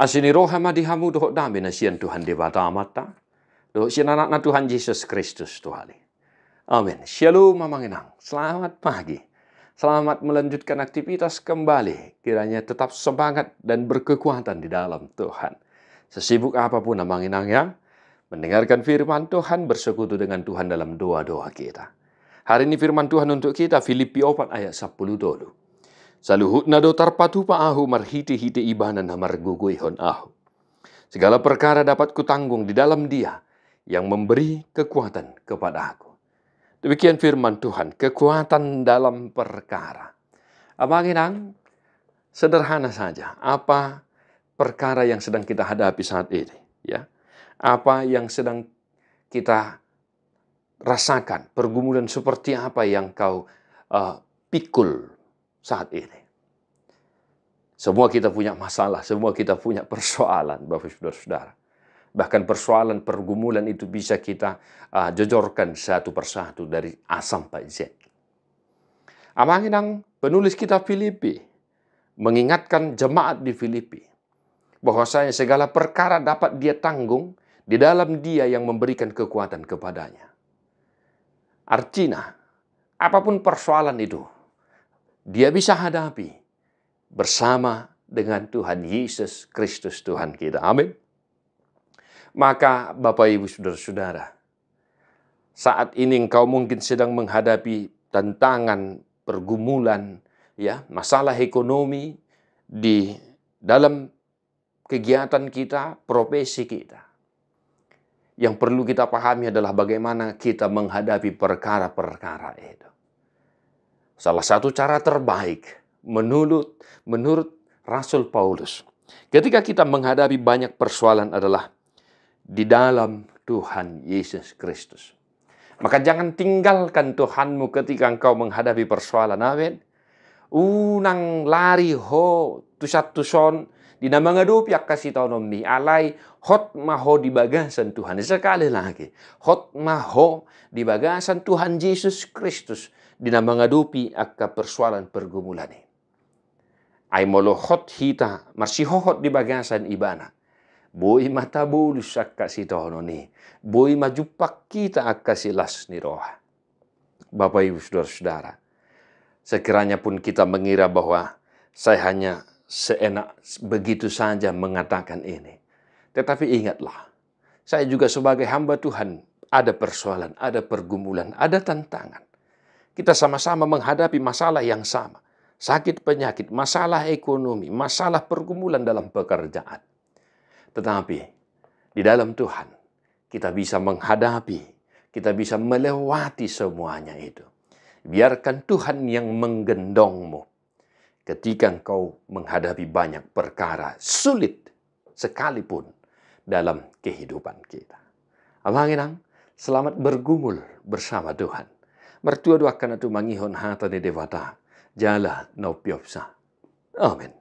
Asini rohama dihamu doh dami sian Tuhan di bata amata. Doh sian anak na Tuhan Yesus Kristus Tuhan. Amin. Shalom mamanginang. Selamat pagi. Selamat melanjutkan aktivitas kembali. Kiranya tetap semangat dan berkekuatan di dalam Tuhan. Sesibuk apapun mamanginang ya. Mendengarkan firman Tuhan bersekutu dengan Tuhan dalam doa-doa kita. Hari ini firman Tuhan untuk kita Filipi 4 ayat 10 dulu. Saluhut nado tarpatu pa ahu marhiti-hiti ibana namar hon ahu. Segala perkara dapat kutanggung di dalam dia yang memberi kekuatan kepada aku. Demikian firman Tuhan, kekuatan dalam perkara. Apa sederhana saja. Apa perkara yang sedang kita hadapi saat ini? Ya, Apa yang sedang kita rasakan? Pergumulan seperti apa yang kau uh, pikul? saat ini. Semua kita punya masalah, semua kita punya persoalan, Bapak Saudara-saudara. Bahkan persoalan pergumulan itu bisa kita uh, ah, jejorkan satu persatu dari A sampai Z. Amanginang penulis kita Filipi mengingatkan jemaat di Filipi bahwasanya segala perkara dapat dia tanggung di dalam dia yang memberikan kekuatan kepadanya. Artinya, apapun persoalan itu, dia bisa hadapi bersama dengan Tuhan Yesus Kristus Tuhan kita. Amin. Maka Bapak Ibu Saudara-saudara, saat ini engkau mungkin sedang menghadapi tantangan, pergumulan, ya, masalah ekonomi di dalam kegiatan kita, profesi kita. Yang perlu kita pahami adalah bagaimana kita menghadapi perkara-perkara itu. Salah satu cara terbaik menurut menurut Rasul Paulus ketika kita menghadapi banyak persoalan adalah di dalam Tuhan Yesus Kristus. Maka jangan tinggalkan Tuhanmu ketika engkau menghadapi persoalan. Amin. Unang lari ho tusat tuson dinamangadu piak kasih tonom ni alai hot maho di bagasan Tuhan sekali lagi hot maho di bagasan Tuhan Yesus Kristus dinamangadu akka persoalan pergumulan ini molo hot hita hohot di bagasan ibana. Boy matabulus akka si boi Boy majupak kita akka silas ni roha. Bapak ibu saudara-saudara. Sekiranya pun kita mengira bahwa saya hanya seenak begitu saja mengatakan ini. Tetapi ingatlah, saya juga sebagai hamba Tuhan ada persoalan, ada pergumulan, ada tantangan. Kita sama-sama menghadapi masalah yang sama. Sakit penyakit, masalah ekonomi, masalah pergumulan dalam pekerjaan. Tetapi di dalam Tuhan kita bisa menghadapi, kita bisa melewati semuanya itu. Biarkan Tuhan yang menggendongmu ketika engkau menghadapi banyak perkara sulit sekalipun dalam kehidupan kita. Abang inang, selamat bergumul bersama Tuhan. Mertua doakan atau mangihon hata de devata, jala no piopsa. Amin.